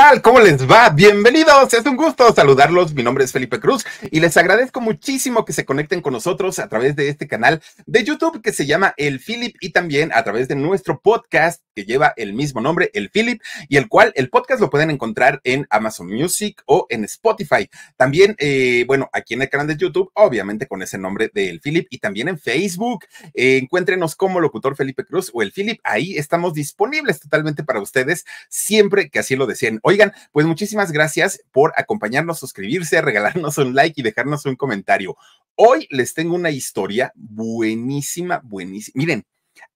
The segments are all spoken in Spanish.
tal? ¿Cómo les va? Bienvenidos, es un gusto saludarlos. Mi nombre es Felipe Cruz y les agradezco muchísimo que se conecten con nosotros a través de este canal de YouTube que se llama El Philip y también a través de nuestro podcast que lleva el mismo nombre, el Philip, y el cual el podcast lo pueden encontrar en Amazon Music o en Spotify. También, eh, bueno, aquí en el canal de YouTube, obviamente con ese nombre del Philip, y también en Facebook. Eh, encuéntrenos como locutor Felipe Cruz o el Philip. Ahí estamos disponibles totalmente para ustedes siempre que así lo deseen. Oigan, pues muchísimas gracias por acompañarnos, suscribirse, regalarnos un like y dejarnos un comentario. Hoy les tengo una historia buenísima, buenísima. Miren,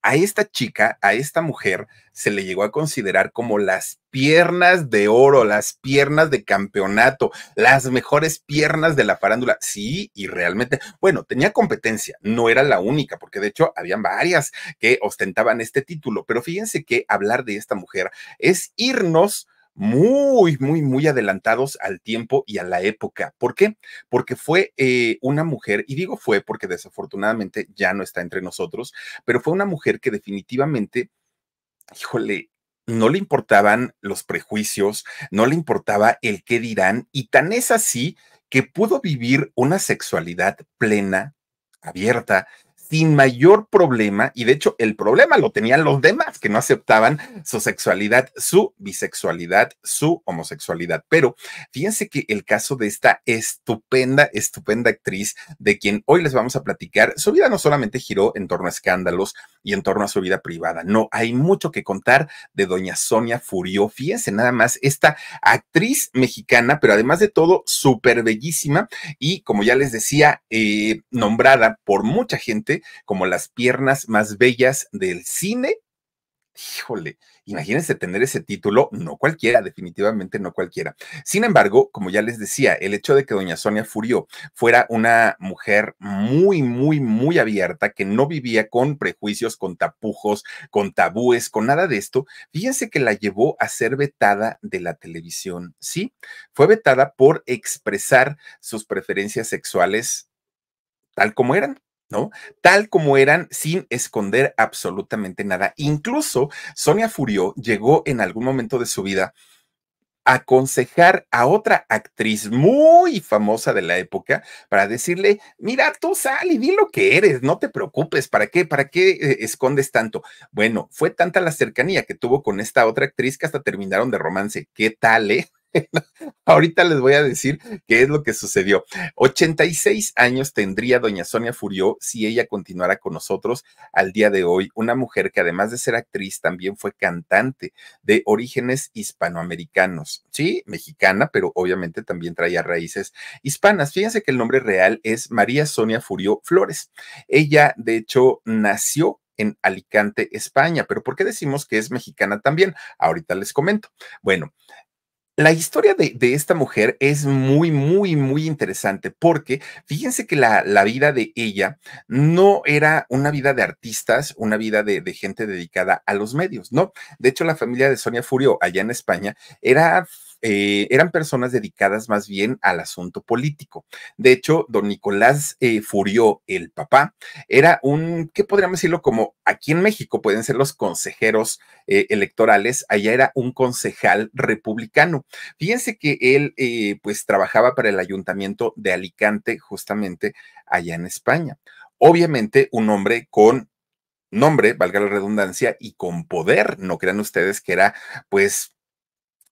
a esta chica, a esta mujer, se le llegó a considerar como las piernas de oro, las piernas de campeonato, las mejores piernas de la farándula. Sí, y realmente, bueno, tenía competencia, no era la única, porque de hecho habían varias que ostentaban este título, pero fíjense que hablar de esta mujer es irnos muy, muy, muy adelantados al tiempo y a la época. ¿Por qué? Porque fue eh, una mujer, y digo fue porque desafortunadamente ya no está entre nosotros, pero fue una mujer que definitivamente, híjole, no le importaban los prejuicios, no le importaba el qué dirán, y tan es así que pudo vivir una sexualidad plena, abierta, sin mayor problema, y de hecho el problema lo tenían los demás que no aceptaban su sexualidad, su bisexualidad, su homosexualidad. Pero fíjense que el caso de esta estupenda, estupenda actriz de quien hoy les vamos a platicar, su vida no solamente giró en torno a escándalos y en torno a su vida privada, no, hay mucho que contar de doña Sonia Furió. Fíjense nada más, esta actriz mexicana, pero además de todo, súper bellísima y como ya les decía, eh, nombrada por mucha gente como las piernas más bellas del cine. Híjole, imagínense tener ese título, no cualquiera, definitivamente no cualquiera. Sin embargo, como ya les decía, el hecho de que doña Sonia Furió fuera una mujer muy, muy, muy abierta, que no vivía con prejuicios, con tapujos, con tabúes, con nada de esto, fíjense que la llevó a ser vetada de la televisión, ¿sí? Fue vetada por expresar sus preferencias sexuales tal como eran, Tal como eran, sin esconder absolutamente nada. Incluso Sonia Furió llegó en algún momento de su vida a aconsejar a otra actriz muy famosa de la época para decirle, mira, tú sal y di lo que eres, no te preocupes, ¿para qué? ¿Para qué eh, escondes tanto? Bueno, fue tanta la cercanía que tuvo con esta otra actriz que hasta terminaron de romance. ¿Qué tal, eh? Ahorita les voy a decir qué es lo que sucedió. 86 años tendría doña Sonia Furió si ella continuara con nosotros al día de hoy, una mujer que además de ser actriz también fue cantante de orígenes hispanoamericanos, sí, mexicana, pero obviamente también traía raíces hispanas. Fíjense que el nombre real es María Sonia Furió Flores. Ella, de hecho, nació en Alicante, España. Pero ¿por qué decimos que es mexicana también? Ahorita les comento. Bueno, la historia de, esta mujer es muy, muy, muy interesante porque fíjense que la, la, vida de ella no era una vida de artistas, una vida de, de gente dedicada a los medios, ¿no? De hecho, la familia de Sonia Furio allá en España era eh, eran personas dedicadas más bien al asunto político. De hecho, don Nicolás eh, Furió, el papá, era un, ¿qué podríamos decirlo? Como aquí en México pueden ser los consejeros eh, electorales, allá era un concejal republicano. Fíjense que él pues trabajaba para el ayuntamiento de Alicante, justamente allá en España. Obviamente, un hombre con nombre, valga la redundancia, y con poder. No crean ustedes que era, pues,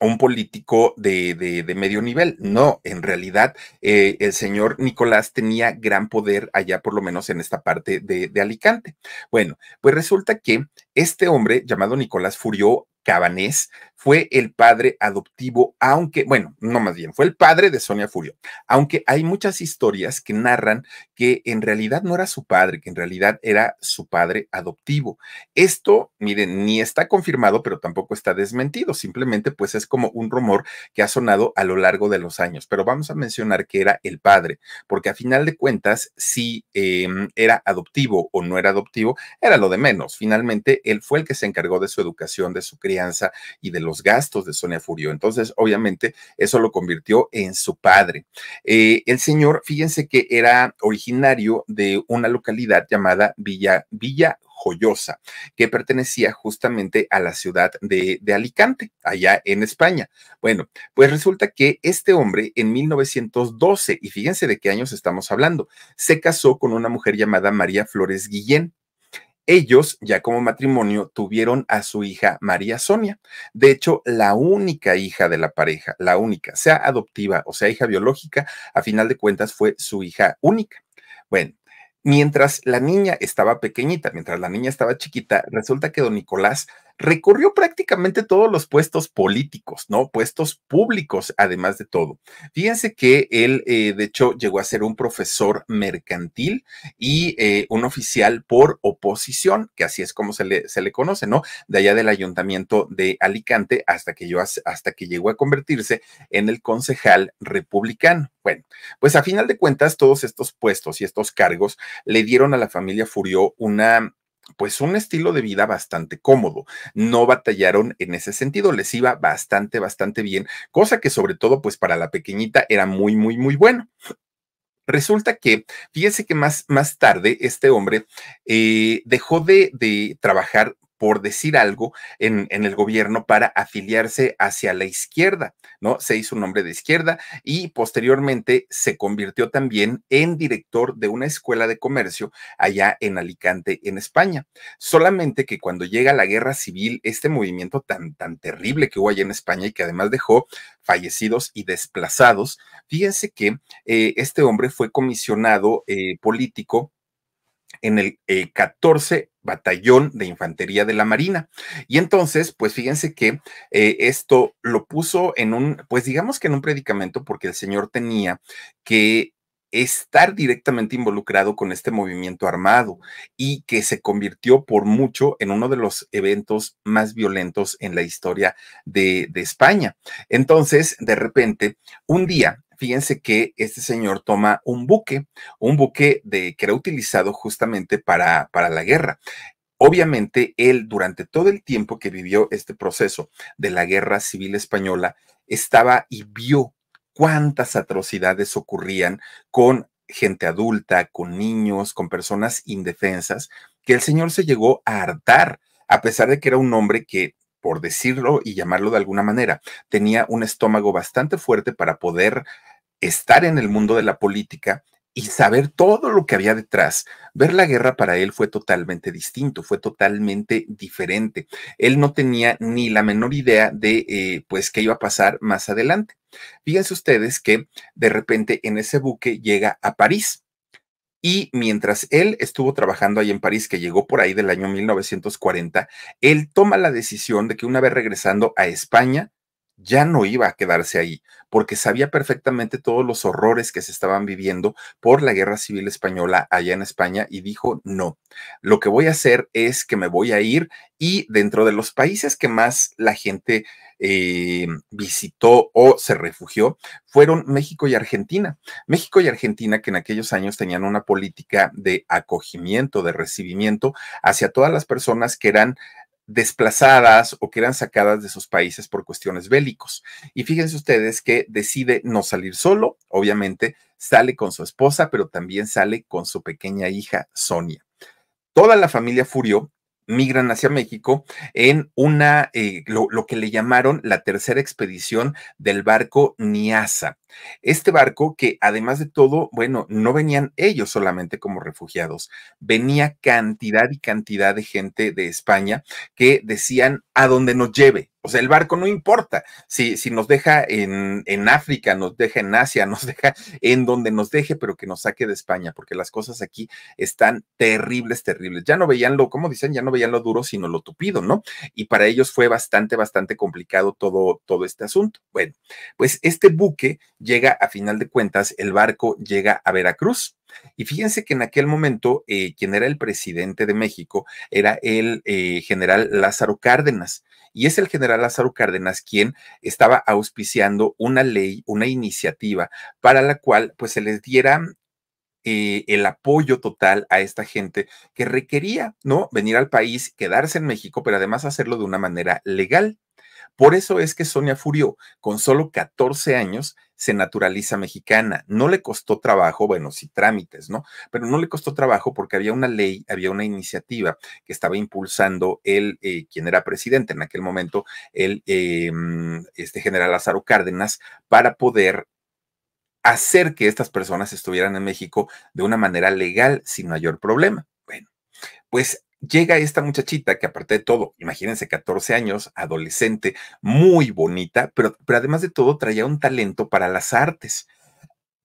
un político de, de, de, medio nivel. No, en realidad eh, el señor Nicolás tenía gran poder allá, por lo menos en esta parte de, de Alicante. Bueno, pues resulta que este hombre llamado Nicolás Furió Cabanés fue el padre adoptivo, aunque, bueno, no más bien, fue el padre de Sonia Furio, aunque hay muchas historias que narran que en realidad no era su padre, que en realidad era su padre adoptivo. Esto, miren, ni está confirmado, pero tampoco está desmentido, simplemente pues es como un rumor que ha sonado a lo largo de los años, pero vamos a mencionar que era el padre, porque a final de cuentas, si em, era adoptivo o no era adoptivo, era lo de menos. Finalmente, él fue el que se encargó de su educación, de su crianza y de los gastos de Sonia Furio. Entonces, obviamente, eso lo convirtió en su padre. Eh, el señor, fíjense que era originario de una localidad llamada Villa, Villa Joyosa, que pertenecía justamente a la ciudad de, Alicante, allá en España. Bueno, pues resulta que este hombre en 1912, y fíjense de qué años estamos hablando, se casó con una mujer llamada María Flores Guillén. Ellos, ya como matrimonio, tuvieron a su hija María Sonia, de hecho, la única hija de la pareja, la única, sea adoptiva o sea hija biológica, a final de cuentas fue su hija única. Bueno, mientras la niña estaba pequeñita, mientras la niña estaba chiquita, resulta que don Nicolás recorrió prácticamente todos los puestos políticos, ¿no? Puestos públicos, además de todo. Fíjense que él, eh, de hecho, llegó a ser un profesor mercantil y eh, un oficial por oposición, que así es como se le, se le conoce, ¿no? De allá del ayuntamiento de Alicante hasta que, yo, hasta que llegó a convertirse en el concejal republicano. Bueno, pues a final de cuentas, todos estos puestos y estos cargos le dieron a la familia Furió una pues un estilo de vida bastante cómodo. No batallaron en ese sentido, les iba bastante, bastante bien, cosa que sobre todo pues para la pequeñita era muy, muy, muy bueno. Resulta que, fíjese que más, más tarde este hombre eh, dejó de, de, trabajar por decir algo en, el gobierno para afiliarse hacia la izquierda, ¿no? Se hizo un hombre de izquierda y posteriormente se convirtió también en director de una escuela de comercio allá en Alicante, en España. Solamente que cuando llega la guerra civil, este movimiento tan, tan terrible que hubo allá en España y que además dejó fallecidos y desplazados, fíjense que eh, este hombre fue comisionado eh, político en el eh, 14 batallón de infantería de la Marina. Y entonces, pues fíjense que eh, esto lo puso en un, pues digamos que en un predicamento, porque el señor tenía que estar directamente involucrado con este movimiento armado y que se convirtió por mucho en uno de los eventos más violentos en la historia de España. Entonces, de repente, un día fíjense que este señor toma un buque, un buque de, que era utilizado justamente para, para la guerra. Obviamente, él durante todo el tiempo que vivió este proceso de la guerra civil española, estaba y vio cuántas atrocidades ocurrían con gente adulta, con niños, con personas indefensas, que el señor se llegó a hartar, a pesar de que era un hombre que por decirlo y llamarlo de alguna manera, tenía un estómago bastante fuerte para poder estar en el mundo de la política y saber todo lo que había detrás. Ver la guerra para él fue totalmente distinto, fue totalmente diferente. Él no tenía ni la menor idea de, eh, pues, qué iba a pasar más adelante. Fíjense ustedes que de repente en ese buque llega a París. Y mientras él estuvo trabajando ahí en París, que llegó por ahí del año 1940, él toma la decisión de que una vez regresando a España, ya no iba a quedarse ahí, porque sabía perfectamente todos los horrores que se estaban viviendo por la guerra civil española allá en España y dijo, no, lo que voy a hacer es que me voy a ir y dentro de los países que más la gente eh, visitó o se refugió fueron México y Argentina. México y Argentina que en aquellos años tenían una política de acogimiento, de recibimiento hacia todas las personas que eran desplazadas o que eran sacadas de sus países por cuestiones bélicos. Y fíjense ustedes que decide no salir solo, obviamente sale con su esposa, pero también sale con su pequeña hija, Sonia. Toda la familia furió, migran hacia México en una, eh, lo, que le llamaron la tercera expedición del barco Niasa. Este barco que además de todo, bueno, no venían ellos solamente como refugiados, venía cantidad y cantidad de gente de España que decían a donde nos lleve, o sea, el barco no importa. Si, si nos deja en, en, África, nos deja en Asia, nos deja en donde nos deje, pero que nos saque de España, porque las cosas aquí están terribles, terribles. Ya no veían lo, como dicen, ya no veían lo duro, sino lo tupido, ¿no? Y para ellos fue bastante, bastante complicado todo, todo este asunto. Bueno, pues este buque llega a final de cuentas, el barco llega a Veracruz y fíjense que en aquel momento eh, quien era el presidente de México era el eh, general Lázaro Cárdenas. Y es el general Lázaro Cárdenas quien estaba auspiciando una ley, una iniciativa para la cual pues se les diera eh, el apoyo total a esta gente que requería, ¿no? Venir al país, quedarse en México, pero además hacerlo de una manera legal. Por eso es que Sonia Furió, con solo 14 años, se naturaliza mexicana. No le costó trabajo, bueno, sí trámites, ¿no? Pero no le costó trabajo porque había una ley, había una iniciativa que estaba impulsando el, eh, quien era presidente en aquel momento, el em, este general Lázaro Cárdenas, para poder hacer que estas personas estuvieran en México de una manera legal sin mayor problema. Bueno, pues llega esta muchachita que aparte de todo, imagínense, 14 años, adolescente, muy bonita, pero, pero además de todo traía un talento para las artes.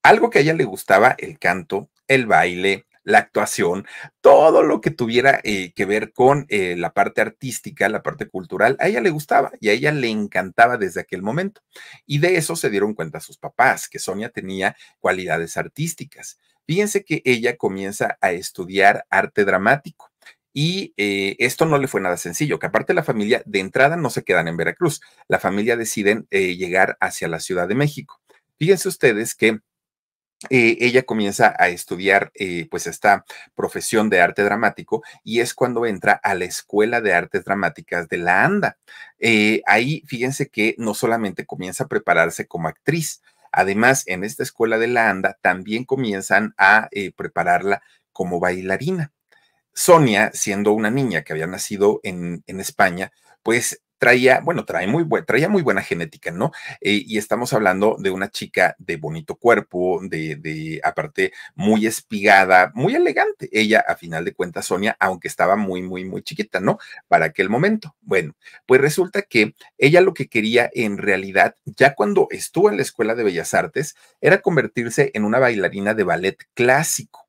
Algo que a ella le gustaba, el canto, el baile, la actuación, todo lo que tuviera eh, que ver con eh, la parte artística, la parte cultural, a ella le gustaba y a ella le encantaba desde aquel momento. Y de eso se dieron cuenta sus papás, que Sonia tenía cualidades artísticas. Fíjense que ella comienza a estudiar arte dramático y eh, esto no le fue nada sencillo, que aparte la familia de entrada no se quedan en Veracruz, la familia deciden eh, llegar hacia la Ciudad de México. Fíjense ustedes que eh, ella comienza a estudiar pues esta profesión de arte dramático y es cuando entra a la Escuela de Artes Dramáticas de la ANDA. ahí fíjense que no solamente comienza a prepararse como actriz, además en esta escuela de la ANDA también comienzan a prepararla como bailarina. Sonia, siendo una niña que había nacido en, España, pues traía, bueno, trae muy traía muy buena genética, ¿no? Eh, y estamos hablando de una chica de bonito cuerpo, de, de, aparte muy espigada, muy elegante. Ella, a final de cuentas, Sonia, aunque estaba muy, muy, muy chiquita, ¿no? Para aquel momento. Bueno, pues resulta que ella lo que quería en realidad, ya cuando estuvo en la Escuela de Bellas Artes, era convertirse en una bailarina de ballet clásico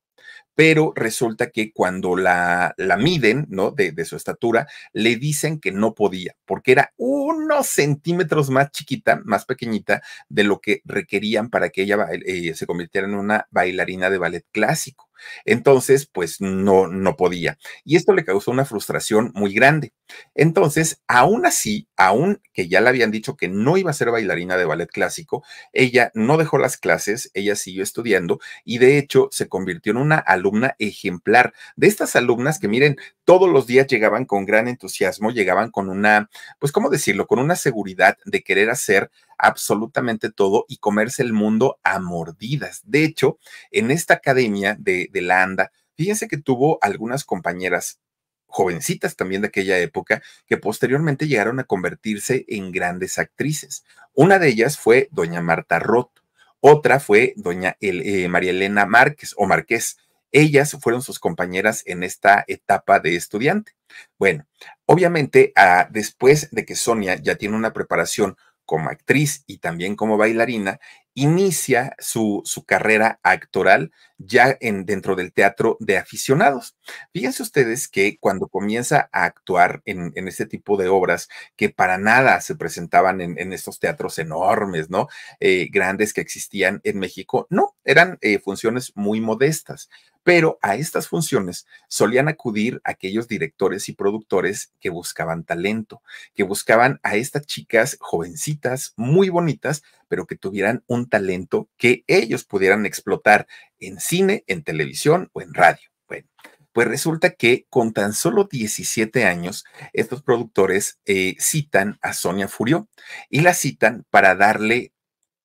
pero resulta que cuando la, la miden, ¿no? De, su estatura, le dicen que no podía, porque era unos centímetros más chiquita, más pequeñita, de lo que requerían para que ella eh, se convirtiera en una bailarina de ballet clásico. Entonces, pues no, no podía. Y esto le causó una frustración muy grande. Entonces, aún así, aún que ya le habían dicho que no iba a ser bailarina de ballet clásico, ella no dejó las clases, ella siguió estudiando y de hecho se convirtió en una alumna ejemplar. De estas alumnas que, miren, todos los días llegaban con gran entusiasmo, llegaban con una, pues, ¿cómo decirlo? Con una seguridad de querer hacer absolutamente todo y comerse el mundo a mordidas. De hecho, en esta academia de, de la ANDA, fíjense que tuvo algunas compañeras jovencitas también de aquella época, que posteriormente llegaron a convertirse en grandes actrices. Una de ellas fue doña Marta Roth, otra fue doña eh, María Elena Márquez o Marqués. Ellas fueron sus compañeras en esta etapa de estudiante. Bueno, obviamente, ah, después de que Sonia ya tiene una preparación como actriz y también como bailarina, inicia su, su carrera actoral ya en, dentro del teatro de aficionados. Fíjense ustedes que cuando comienza a actuar en, este tipo de obras que para nada se presentaban en, estos teatros enormes, ¿no? Eh, grandes que existían en México, no, eran eh, funciones muy modestas pero a estas funciones solían acudir aquellos directores y productores que buscaban talento, que buscaban a estas chicas jovencitas, muy bonitas, pero que tuvieran un talento que ellos pudieran explotar en cine, en televisión o en radio. Bueno, pues resulta que con tan solo 17 años, estos productores eh, citan a Sonia Furió y la citan para darle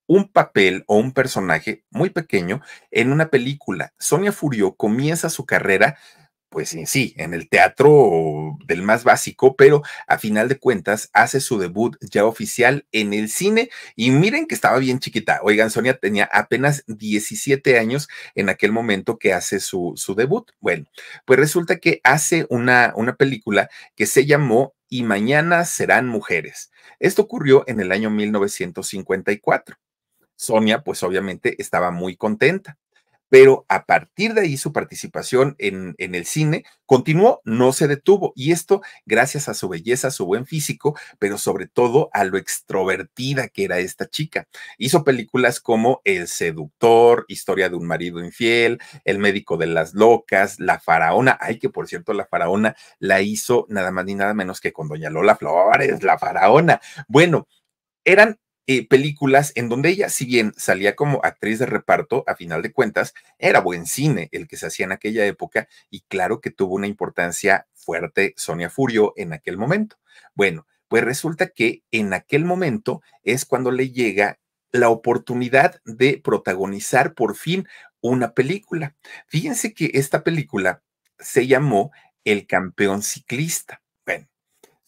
un papel o un personaje muy pequeño en una película. Sonia Furio comienza su carrera pues sí, en el teatro del más básico, pero a final de cuentas hace su debut ya oficial en el cine y miren que estaba bien chiquita. Oigan, Sonia tenía apenas 17 años en aquel momento que hace su, su debut. Bueno, pues resulta que hace una, una película que se llamó Y mañana serán mujeres. Esto ocurrió en el año 1954. Sonia, pues obviamente estaba muy contenta. Pero a partir de ahí su participación en, en, el cine continuó, no se detuvo. Y esto gracias a su belleza, su buen físico, pero sobre todo a lo extrovertida que era esta chica. Hizo películas como El seductor, Historia de un marido infiel, El médico de las locas, La faraona. Ay, que por cierto, La faraona la hizo nada más ni nada menos que con Doña Lola Flores, La faraona. Bueno, eran eh, películas en donde ella, si bien salía como actriz de reparto, a final de cuentas, era buen cine el que se hacía en aquella época y claro que tuvo una importancia fuerte Sonia Furio en aquel momento. Bueno, pues resulta que en aquel momento es cuando le llega la oportunidad de protagonizar por fin una película. Fíjense que esta película se llamó El campeón ciclista.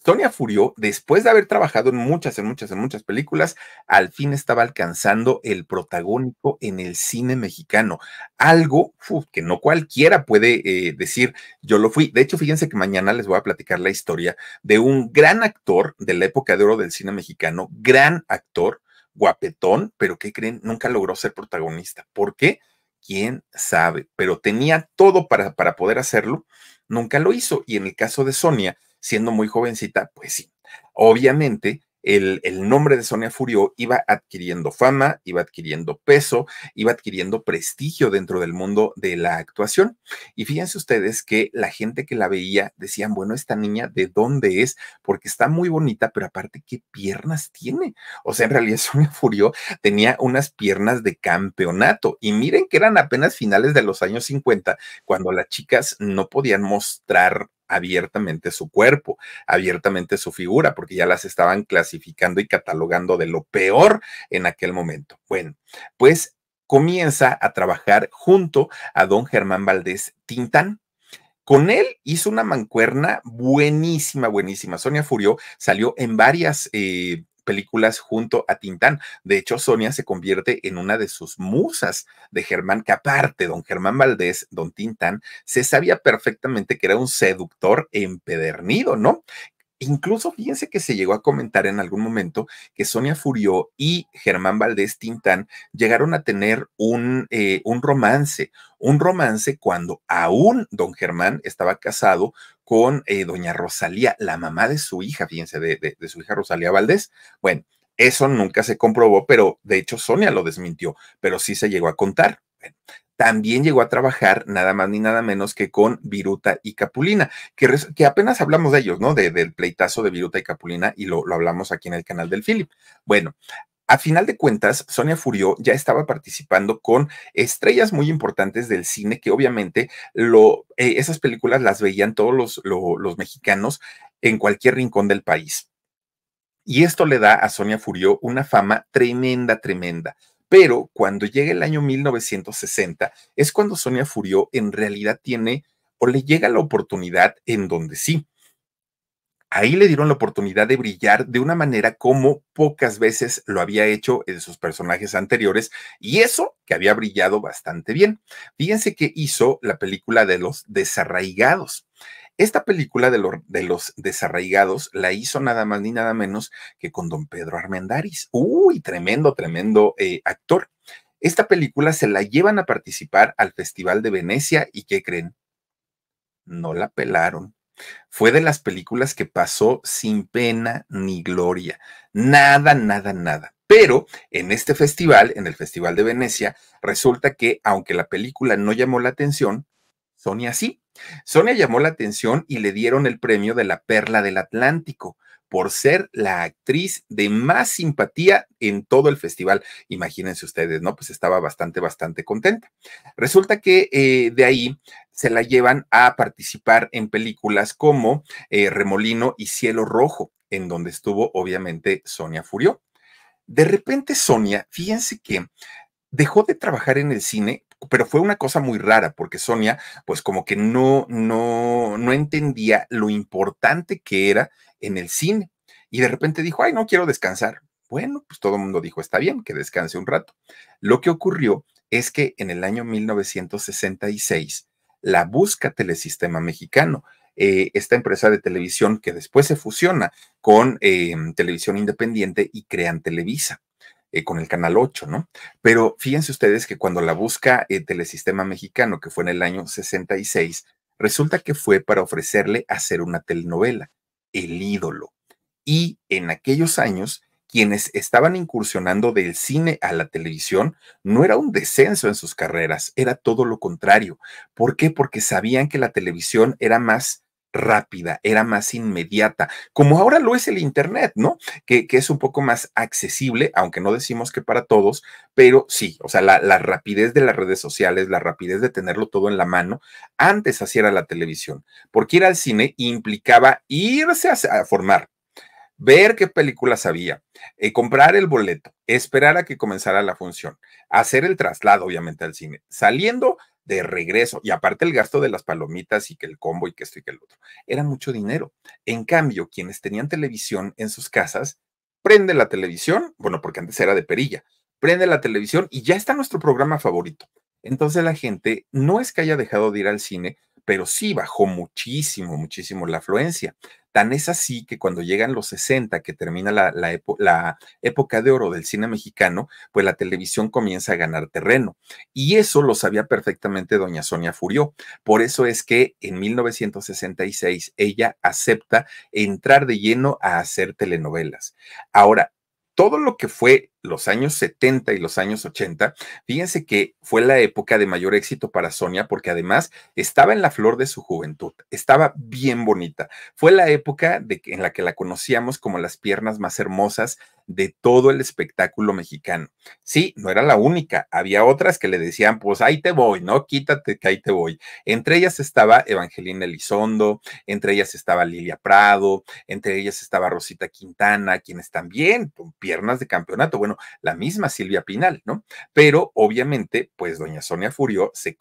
Sonia Furió, después de haber trabajado en muchas, en muchas, en muchas películas, al fin estaba alcanzando el protagónico en el cine mexicano. Algo que no cualquiera puede eh, decir, yo lo fui. De hecho, fíjense que mañana les voy a platicar la historia de un gran actor de la época de oro del cine mexicano, gran actor, guapetón, pero que creen? Nunca logró ser protagonista. ¿Por qué? ¿Quién sabe? Pero tenía todo para, para poder hacerlo nunca lo hizo. Y en el caso de Sonia, siendo muy jovencita, pues sí. Obviamente, el, nombre de Sonia Furio iba adquiriendo fama, iba adquiriendo peso, iba adquiriendo prestigio dentro del mundo de la actuación. Y fíjense ustedes que la gente que la veía decían, bueno, esta niña, ¿de dónde es? Porque está muy bonita, pero aparte, ¿qué piernas tiene? O sea, en realidad Sonia Furio tenía unas piernas de campeonato. Y miren que eran apenas finales de los años 50, cuando las chicas no podían mostrar abiertamente su cuerpo, abiertamente su figura, porque ya las estaban clasificando y catalogando de lo peor en aquel momento. Bueno, pues comienza a trabajar junto a don Germán Valdés Tintán. Con él hizo una mancuerna buenísima, buenísima. Sonia furió salió en varias eh, películas junto a Tintán. De hecho, Sonia se convierte en una de sus musas de Germán, que aparte, don Germán Valdés, don Tintán, se sabía perfectamente que era un seductor empedernido, ¿no? Incluso fíjense que se llegó a comentar en algún momento que Sonia Furió y Germán Valdés Tintán llegaron a tener un, eh, un romance, un romance cuando aún don Germán estaba casado con eh, doña Rosalía, la mamá de su hija, fíjense, de su hija Rosalía Valdés. Bueno, eso nunca se comprobó, pero de hecho Sonia lo desmintió, pero sí se llegó a contar también llegó a trabajar nada más ni nada menos que con Viruta y Capulina, que, que apenas hablamos de ellos, ¿no? De, del pleitazo de Viruta y Capulina y lo, hablamos aquí en el canal del Philip. Bueno, a final de cuentas, Sonia Furió ya estaba participando con estrellas muy importantes del cine que obviamente lo, eh, esas películas las veían todos los, los mexicanos en cualquier rincón del país. Y esto le da a Sonia Furió una fama tremenda, tremenda. Pero cuando llega el año 1960, es cuando Sonia Furió en realidad tiene o le llega la oportunidad en donde sí. Ahí le dieron la oportunidad de brillar de una manera como pocas veces lo había hecho en sus personajes anteriores, y eso que había brillado bastante bien. Fíjense que hizo la película de los desarraigados. Esta película de, los desarraigados la hizo nada más ni nada menos que con don Pedro Armendáriz. Uy, tremendo, tremendo eh, actor. Esta película se la llevan a participar al Festival de Venecia y ¿qué creen? No la pelaron. Fue de las películas que pasó sin pena ni gloria. Nada, nada, nada. Pero en este festival, en el Festival de Venecia, resulta que aunque la película no llamó la atención, Sonia así. Sonia llamó la atención y le dieron el premio de la Perla del Atlántico por ser la actriz de más simpatía en todo el festival. Imagínense ustedes, ¿no? Pues estaba bastante, bastante contenta. Resulta que eh, de ahí se la llevan a participar en películas como eh, Remolino y Cielo Rojo, en donde estuvo obviamente Sonia Furió. De repente Sonia, fíjense que dejó de trabajar en el cine, pero fue una cosa muy rara, porque Sonia, pues como que no, no, no entendía lo importante que era en el cine. Y de repente dijo, ay, no quiero descansar. Bueno, pues todo el mundo dijo, está bien, que descanse un rato. Lo que ocurrió es que en el año 1966, la busca Telesistema Mexicano, eh, esta empresa de televisión que después se fusiona con eh, Televisión Independiente y crean Televisa. Eh, con el canal 8, ¿no? Pero fíjense ustedes que cuando la busca el Telesistema Mexicano, que fue en el año 66, resulta que fue para ofrecerle hacer una telenovela, El ídolo. Y en aquellos años, quienes estaban incursionando del cine a la televisión, no era un descenso en sus carreras, era todo lo contrario. ¿Por qué? Porque sabían que la televisión era más rápida, era más inmediata, como ahora lo es el Internet, ¿no? Que, es un poco más accesible, aunque no decimos que para todos, pero sí, o sea, la, rapidez de las redes sociales, la rapidez de tenerlo todo en la mano, antes así era la televisión, porque ir al cine implicaba irse a, formar, ver qué películas había, eh, comprar el boleto, esperar a que comenzara la función, hacer el traslado, obviamente, al cine. Saliendo, de regreso, y aparte el gasto de las palomitas y que el combo y que esto y que el otro, era mucho dinero. En cambio, quienes tenían televisión en sus casas, prende la televisión, bueno, porque antes era de perilla, prende la televisión y ya está nuestro programa favorito. Entonces la gente no es que haya dejado de ir al cine, pero sí bajó muchísimo, muchísimo la afluencia. Tan es así que cuando llegan los 60, que termina la, época de oro del cine mexicano, pues la televisión comienza a ganar terreno. Y eso lo sabía perfectamente doña Sonia Furió. Por eso es que en 1966 ella acepta entrar de lleno a hacer telenovelas. Ahora, todo lo que fue los años 70 y los años 80, fíjense que fue la época de mayor éxito para Sonia porque además estaba en la flor de su juventud, estaba bien bonita. Fue la época de, en la que la conocíamos como las piernas más hermosas de todo el espectáculo mexicano. Sí, no era la única, había otras que le decían, pues ahí te voy, ¿no? Quítate que ahí te voy. Entre ellas estaba Evangelina Elizondo, entre ellas estaba Lilia Prado, entre ellas estaba Rosita Quintana, quienes también con piernas de campeonato. Bueno, la misma Silvia Pinal, ¿no? Pero obviamente, pues doña Sonia Furio se,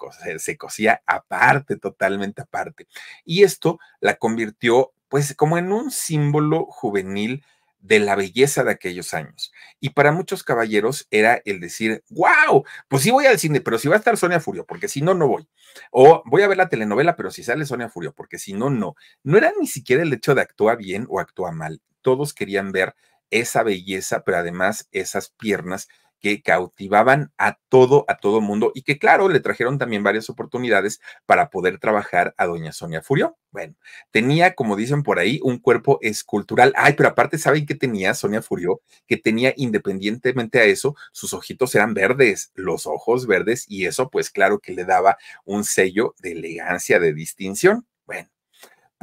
cosía aparte, totalmente aparte. Y esto la convirtió, pues, como en un símbolo juvenil de la belleza de aquellos años. Y para muchos caballeros era el decir, wow, pues sí voy al cine, pero si va a estar Sonia Furio, porque si no, no voy. O voy a ver la telenovela, pero si sale Sonia Furio, porque si no, no. No era ni siquiera el hecho de actúa bien o actúa mal. Todos querían ver esa belleza, pero además esas piernas que cautivaban a todo, a todo mundo y que claro, le trajeron también varias oportunidades para poder trabajar a doña Sonia Furió. Bueno, tenía, como dicen por ahí, un cuerpo escultural. Ay, pero aparte, ¿saben qué tenía Sonia Furió? Que tenía, independientemente a eso, sus ojitos eran verdes, los ojos verdes, y eso pues claro que le daba un sello de elegancia, de distinción. Bueno,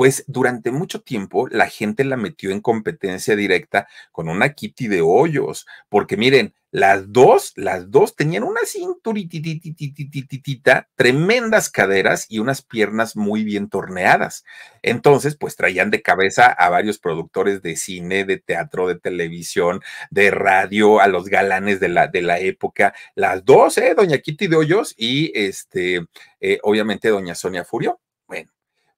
pues durante mucho tiempo la gente la metió en competencia directa con una Kitty de hoyos, porque miren, las dos, las dos tenían una cinturita, tremendas caderas y unas piernas muy bien torneadas. Entonces, pues traían de cabeza a varios productores de cine, de teatro, de televisión, de radio, a los galanes de la, de la época. Las dos, ¿eh? Doña Kitty de Hoyos y este, eh, obviamente Doña Sonia Furió. Bueno,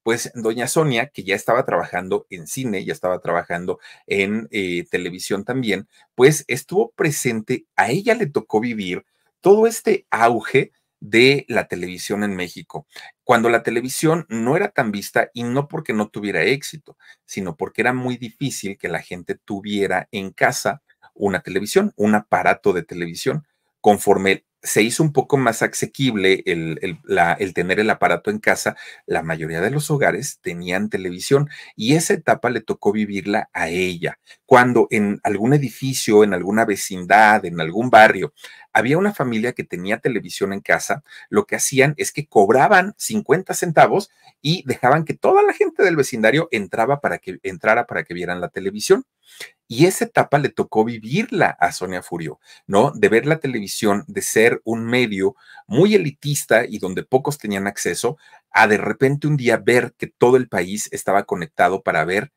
pues doña Sonia, que ya estaba trabajando en cine, ya estaba trabajando en eh, televisión también, pues estuvo presente, a ella le tocó vivir todo este auge de la televisión en México, cuando la televisión no era tan vista y no porque no tuviera éxito, sino porque era muy difícil que la gente tuviera en casa una televisión, un aparato de televisión. Conforme se hizo un poco más asequible el, el, tener el aparato en casa, la mayoría de los hogares tenían televisión y esa etapa le tocó vivirla a ella cuando en algún edificio, en alguna vecindad, en algún barrio, había una familia que tenía televisión en casa, lo que hacían es que cobraban 50 centavos y dejaban que toda la gente del vecindario entraba para que, entrara para que vieran la televisión. Y esa etapa le tocó vivirla a Sonia Furio, ¿no? De ver la televisión, de ser un medio muy elitista y donde pocos tenían acceso, a de repente un día ver que todo el país estaba conectado para ver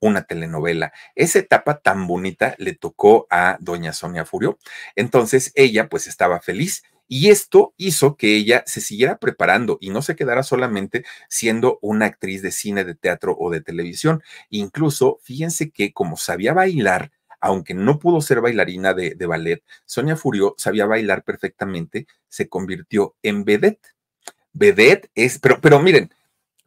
una telenovela. Esa etapa tan bonita le tocó a doña Sonia Furio. Entonces ella pues estaba feliz y esto hizo que ella se siguiera preparando y no se quedara solamente siendo una actriz de cine, de teatro o de televisión. Incluso, fíjense que como sabía bailar, aunque no pudo ser bailarina de, ballet, Sonia Furio sabía bailar perfectamente, se convirtió en vedette. Vedette es, pero, pero miren,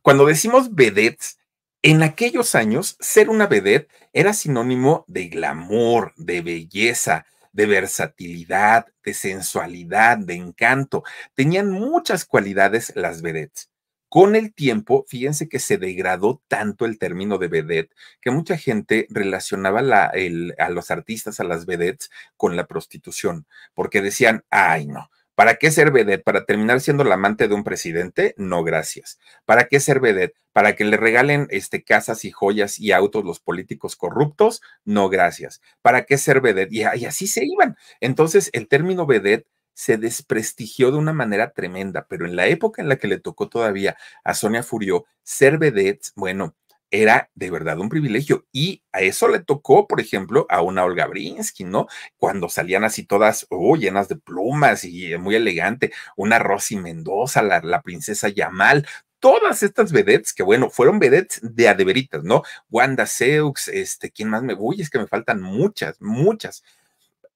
cuando decimos vedettes, en aquellos años, ser una vedette era sinónimo de glamour, de belleza, de versatilidad, de sensualidad, de encanto. Tenían muchas cualidades las vedettes. Con el tiempo, fíjense que se degradó tanto el término de vedette que mucha gente relacionaba a los artistas, a las vedettes, con la prostitución, porque decían, ay no, ¿Para qué ser vedette? ¿Para terminar siendo la amante de un presidente? No, gracias. ¿Para qué ser vedette? ¿Para que le regalen este, casas y joyas y autos los políticos corruptos? No, gracias. ¿Para qué ser vedet? Y, así se iban. Entonces, el término vedette se desprestigió de una manera tremenda, pero en la época en la que le tocó todavía a Sonia Furió ser vedette, bueno, era de verdad un privilegio. Y a eso le tocó, por ejemplo, a una Olga Brinsky, ¿no? Cuando salían así todas, oh, llenas de plumas y eh, muy elegante, una Rosy Mendoza, la, princesa Yamal, todas estas vedettes, que bueno, fueron vedettes de adeberitas, ¿no? Wanda Seux, este, ¿quién más me voy? Es que me faltan muchas, muchas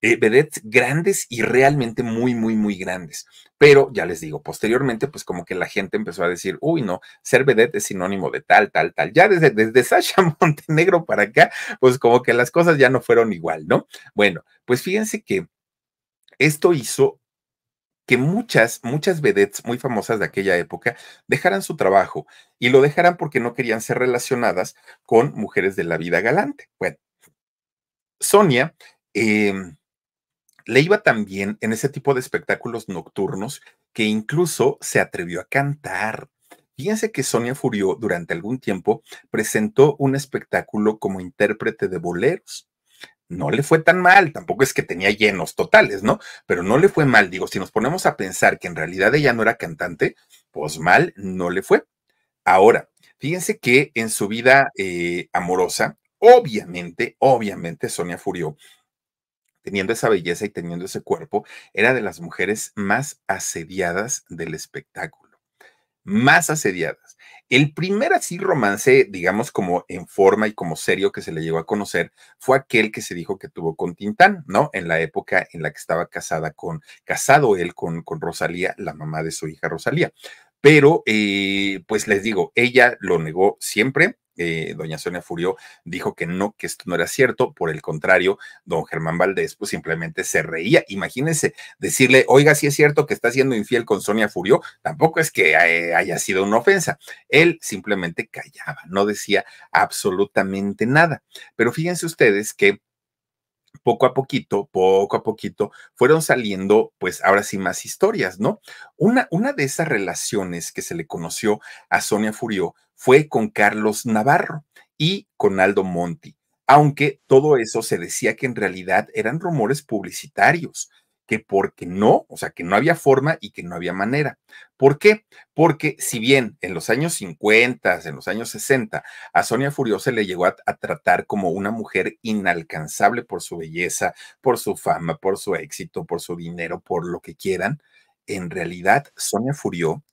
eh, vedettes grandes y realmente muy, muy, muy grandes. Pero ya les digo, posteriormente, pues como que la gente empezó a decir, uy, no, ser vedette es sinónimo de tal, tal, tal. Ya desde, desde Sasha Montenegro para acá, pues como que las cosas ya no fueron igual, ¿no? Bueno, pues fíjense que esto hizo que muchas, muchas vedettes muy famosas de aquella época dejaran su trabajo y lo dejaran porque no querían ser relacionadas con mujeres de la vida galante. Bueno, Sonia eh, le iba tan bien en ese tipo de espectáculos nocturnos que incluso se atrevió a cantar. Fíjense que Sonia Furió durante algún tiempo presentó un espectáculo como intérprete de boleros. No le fue tan mal, tampoco es que tenía llenos totales, ¿no? Pero no le fue mal, digo, si nos ponemos a pensar que en realidad ella no era cantante, pues mal no le fue. Ahora, fíjense que en su vida eh, amorosa, obviamente, obviamente Sonia Furió teniendo esa belleza y teniendo ese cuerpo, era de las mujeres más asediadas del espectáculo. Más asediadas. El primer así romance, digamos, como en forma y como serio que se le llegó a conocer, fue aquel que se dijo que tuvo con Tintán, ¿no? En la época en la que estaba casada con, casado él con, con Rosalía, la mamá de su hija Rosalía. Pero, eh, pues les digo, ella lo negó siempre, eh, doña Sonia Furió dijo que no, que esto no era cierto. Por el contrario, don Germán Valdés pues simplemente se reía. Imagínense decirle, oiga, si es cierto que está siendo infiel con Sonia Furió, tampoco es que eh, haya sido una ofensa. Él simplemente callaba, no decía absolutamente nada. Pero fíjense ustedes que poco a poquito, poco a poquito, fueron saliendo, pues ahora sí, más historias, ¿no? Una, una de esas relaciones que se le conoció a Sonia Furió, fue con Carlos Navarro y con Aldo Monti, aunque todo eso se decía que en realidad eran rumores publicitarios, que porque no, o sea, que no había forma y que no había manera. ¿Por qué? Porque si bien en los años 50, en los años 60, a Sonia Furiosa se le llegó a, tratar como una mujer inalcanzable por su belleza, por su fama, por su éxito, por su dinero, por lo que quieran, en realidad Sonia Furió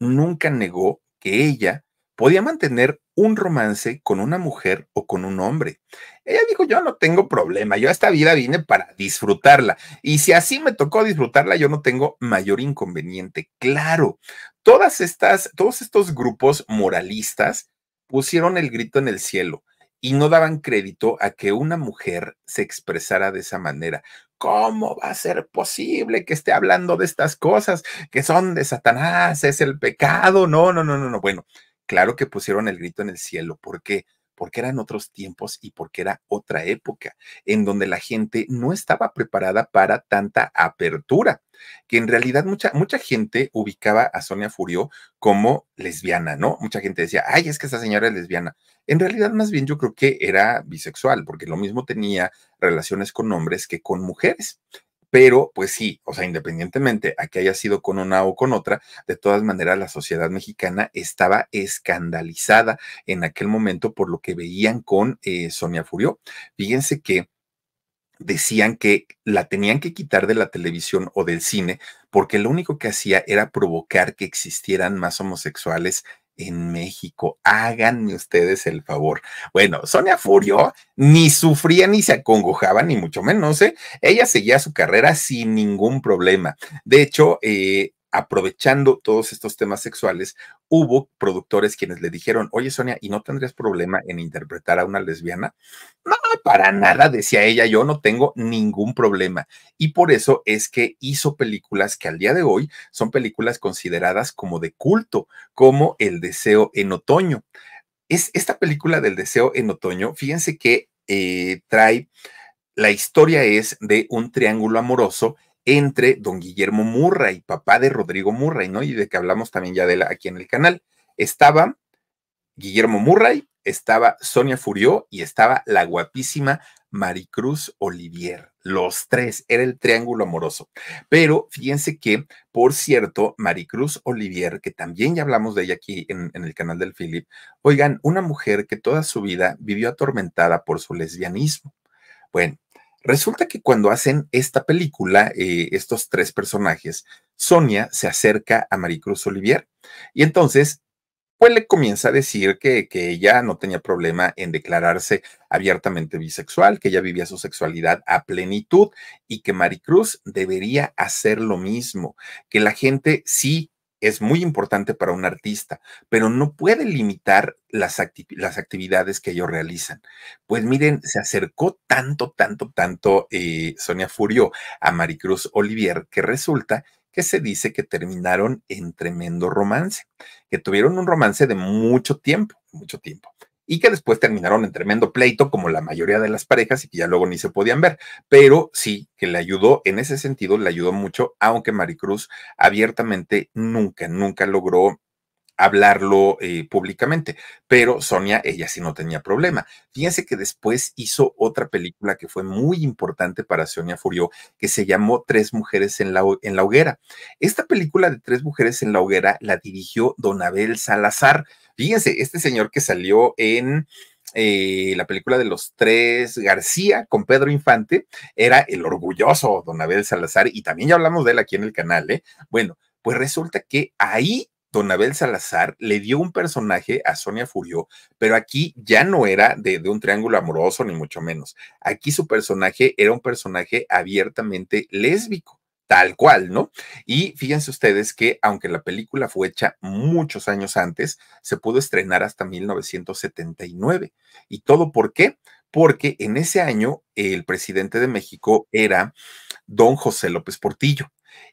nunca negó que ella podía mantener un romance con una mujer o con un hombre. Ella dijo, yo no tengo problema, yo a esta vida vine para disfrutarla. Y si así me tocó disfrutarla, yo no tengo mayor inconveniente. Claro, todas estas, todos estos grupos moralistas pusieron el grito en el cielo y no daban crédito a que una mujer se expresara de esa manera. ¿Cómo va a ser posible que esté hablando de estas cosas que son de Satanás? Es el pecado. No, no, no, no, no. Bueno, claro que pusieron el grito en el cielo. ¿Por qué? Porque eran otros tiempos y porque era otra época en donde la gente no estaba preparada para tanta apertura, que en realidad mucha, mucha gente ubicaba a Sonia Furio como lesbiana, ¿no? Mucha gente decía, ay, es que esa señora es lesbiana. En realidad, más bien yo creo que era bisexual, porque lo mismo tenía relaciones con hombres que con mujeres. Pero, pues sí, o sea, independientemente a que haya sido con una o con otra, de todas maneras la sociedad mexicana estaba escandalizada en aquel momento por lo que veían con eh, Sonia Furió. Fíjense que decían que la tenían que quitar de la televisión o del cine porque lo único que hacía era provocar que existieran más homosexuales en México. Háganme ustedes el favor. Bueno, Sonia Furio ni sufría ni se acongojaba, ni mucho menos, ¿eh? Ella seguía su carrera sin ningún problema. De hecho, eh, aprovechando todos estos temas sexuales, hubo productores quienes le dijeron, oye Sonia, ¿y no tendrías problema en interpretar a una lesbiana? No, para nada, decía ella, yo no tengo ningún problema. Y por eso es que hizo películas que al día de hoy son películas consideradas como de culto, como El Deseo en Otoño. Es esta película del Deseo en Otoño, fíjense que eh, trae, la historia es de un triángulo amoroso entre don Guillermo Murray, papá de Rodrigo Murray, ¿no? Y de que hablamos también ya de la, aquí en el canal. Estaba Guillermo Murray, estaba Sonia Furió y estaba la guapísima Maricruz Olivier. Los tres, era el triángulo amoroso. Pero fíjense que, por cierto, Maricruz Olivier, que también ya hablamos de ella aquí en, el canal del Philip, oigan, una mujer que toda su vida vivió atormentada por su lesbianismo. Bueno, Resulta que cuando hacen esta película, eh, estos tres personajes, Sonia se acerca a Maricruz Olivier y entonces, pues le comienza a decir que, que ella no tenía problema en declararse abiertamente bisexual, que ella vivía su sexualidad a plenitud y que Maricruz debería hacer lo mismo, que la gente sí es muy importante para un artista, pero no puede limitar las, las actividades que ellos realizan. Pues miren, se acercó tanto, tanto, tanto eh, Sonia Furio a Maricruz Olivier que resulta que se dice que terminaron en tremendo romance, que tuvieron un romance de mucho tiempo, mucho tiempo y que después terminaron en tremendo pleito, como la mayoría de las parejas, y que ya luego ni se podían ver. Pero sí que le ayudó, en ese sentido, le ayudó mucho, aunque Maricruz abiertamente nunca, nunca logró hablarlo eh, públicamente, pero Sonia, ella sí no tenía problema. Fíjense que después hizo otra película que fue muy importante para Sonia Furió, que se llamó Tres Mujeres en la, en la Hoguera. Esta película de Tres Mujeres en la Hoguera la dirigió Don Abel Salazar. Fíjense, este señor que salió en... Eh, la película de los tres García con Pedro Infante era el orgulloso Don Abel Salazar y también ya hablamos de él aquí en el canal, ¿eh? Bueno, pues resulta que ahí Don Abel Salazar le dio un personaje a Sonia Furio, pero aquí ya no era de, de, un triángulo amoroso, ni mucho menos. Aquí su personaje era un personaje abiertamente lésbico, tal cual, ¿no? Y fíjense ustedes que aunque la película fue hecha muchos años antes, se pudo estrenar hasta 1979. ¿Y todo por qué? Porque en ese año el presidente de México era don José López Portillo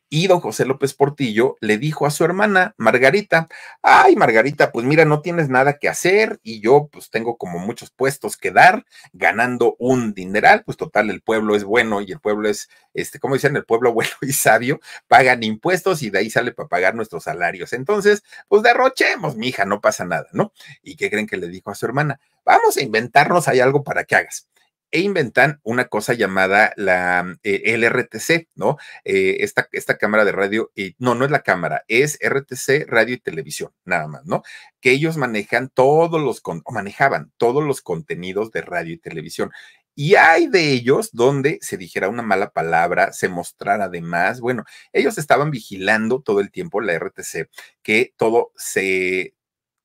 y don José López Portillo le dijo a su hermana Margarita, ay Margarita, pues mira, no tienes nada que hacer y yo pues tengo como muchos puestos que dar, ganando un dineral, pues total, el pueblo es bueno y el pueblo es, este, como dicen, el pueblo bueno y sabio, pagan impuestos y de ahí sale para pagar nuestros salarios. Entonces, pues derrochemos, mija, no pasa nada, ¿no? ¿Y qué creen que le dijo a su hermana? Vamos a inventarnos hay algo para que hagas e inventan una cosa llamada la mm, e, RTC, ¿no? Eh, esta, cámara de radio, y, no, no es la cámara, es RTC, radio y televisión, nada más, ¿no? Que ellos manejan todos los, con, manejaban todos los contenidos de radio y televisión. Y hay de ellos donde se dijera una mala palabra, se mostrara además. Bueno, ellos estaban vigilando todo el tiempo la RTC, que todo se,